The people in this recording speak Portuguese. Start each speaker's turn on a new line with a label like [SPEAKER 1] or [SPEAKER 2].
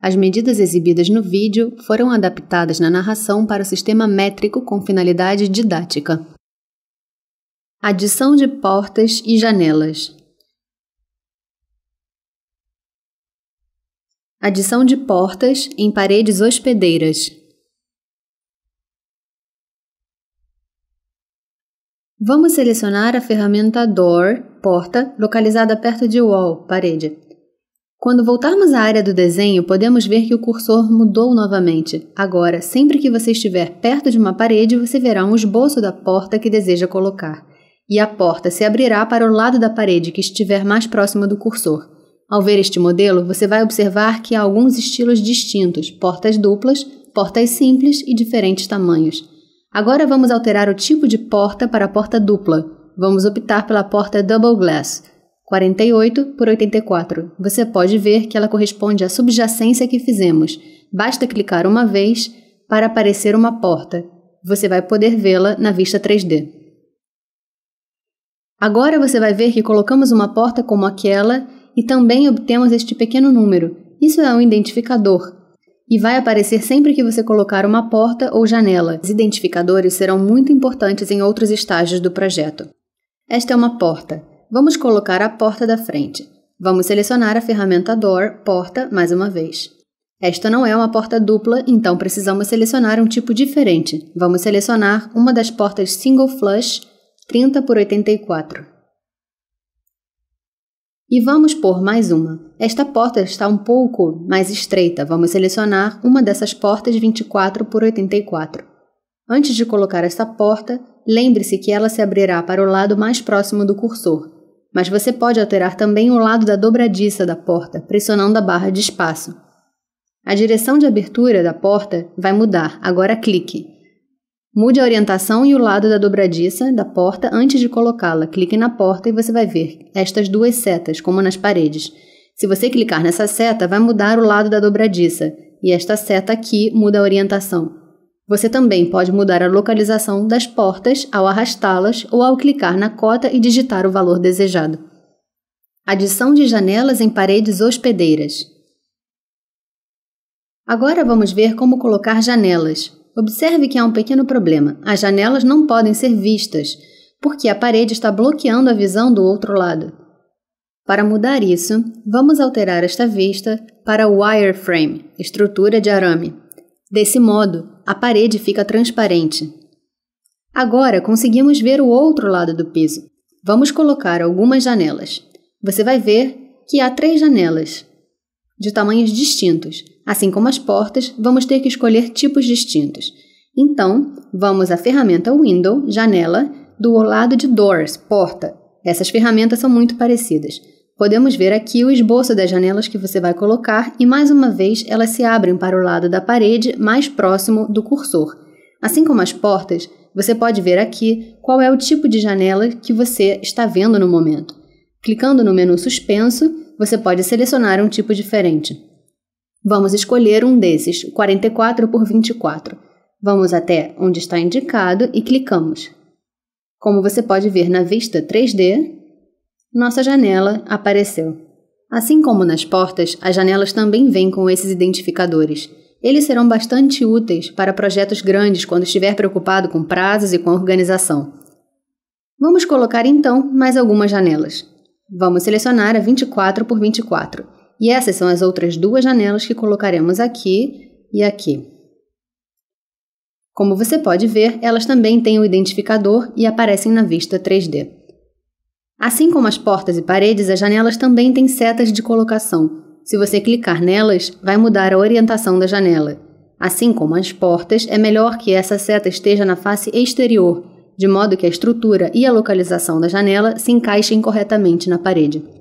[SPEAKER 1] As medidas exibidas no vídeo foram adaptadas na narração para o sistema métrico com finalidade didática. Adição de portas e janelas. Adição de portas em paredes hospedeiras. Vamos selecionar a ferramenta Door, porta, localizada perto de Wall, parede, quando voltarmos à área do desenho, podemos ver que o cursor mudou novamente. Agora, sempre que você estiver perto de uma parede, você verá um esboço da porta que deseja colocar. E a porta se abrirá para o lado da parede que estiver mais próximo do cursor. Ao ver este modelo, você vai observar que há alguns estilos distintos: portas duplas, portas simples e diferentes tamanhos. Agora vamos alterar o tipo de porta para a porta dupla. Vamos optar pela porta double glass. 48 por 84. Você pode ver que ela corresponde à subjacência que fizemos. Basta clicar uma vez para aparecer uma porta. Você vai poder vê-la na vista 3D. Agora você vai ver que colocamos uma porta como aquela e também obtemos este pequeno número. Isso é um identificador. E vai aparecer sempre que você colocar uma porta ou janela. Os identificadores serão muito importantes em outros estágios do projeto. Esta é uma porta. Vamos colocar a porta da frente. Vamos selecionar a ferramenta Door, porta, mais uma vez. Esta não é uma porta dupla, então precisamos selecionar um tipo diferente. Vamos selecionar uma das portas Single Flush 30 por 84. E vamos por mais uma. Esta porta está um pouco mais estreita. Vamos selecionar uma dessas portas 24 por 84. Antes de colocar esta porta, lembre-se que ela se abrirá para o lado mais próximo do cursor, mas você pode alterar também o lado da dobradiça da porta, pressionando a barra de espaço. A direção de abertura da porta vai mudar, agora clique. Mude a orientação e o lado da dobradiça da porta antes de colocá-la. Clique na porta e você vai ver estas duas setas, como nas paredes. Se você clicar nessa seta, vai mudar o lado da dobradiça, e esta seta aqui muda a orientação. Você também pode mudar a localização das portas ao arrastá-las ou ao clicar na cota e digitar o valor desejado. Adição de janelas em paredes hospedeiras. Agora vamos ver como colocar janelas. Observe que há um pequeno problema. As janelas não podem ser vistas, porque a parede está bloqueando a visão do outro lado. Para mudar isso, vamos alterar esta vista para wireframe, estrutura de arame. Desse modo, a parede fica transparente. Agora conseguimos ver o outro lado do piso. Vamos colocar algumas janelas. Você vai ver que há três janelas, de tamanhos distintos. Assim como as portas, vamos ter que escolher tipos distintos. Então, vamos à ferramenta Window, janela, do lado de Doors, porta. Essas ferramentas são muito parecidas. Podemos ver aqui o esboço das janelas que você vai colocar e mais uma vez elas se abrem para o lado da parede mais próximo do cursor. Assim como as portas, você pode ver aqui qual é o tipo de janela que você está vendo no momento. Clicando no menu suspenso, você pode selecionar um tipo diferente. Vamos escolher um desses, 44 por 24. Vamos até onde está indicado e clicamos. Como você pode ver na vista 3D, nossa janela apareceu. Assim como nas portas, as janelas também vêm com esses identificadores. Eles serão bastante úteis para projetos grandes quando estiver preocupado com prazos e com organização. Vamos colocar então mais algumas janelas. Vamos selecionar a 24 por 24. E essas são as outras duas janelas que colocaremos aqui e aqui. Como você pode ver, elas também têm o identificador e aparecem na vista 3D. Assim como as portas e paredes, as janelas também têm setas de colocação. Se você clicar nelas, vai mudar a orientação da janela. Assim como as portas, é melhor que essa seta esteja na face exterior, de modo que a estrutura e a localização da janela se encaixem corretamente na parede.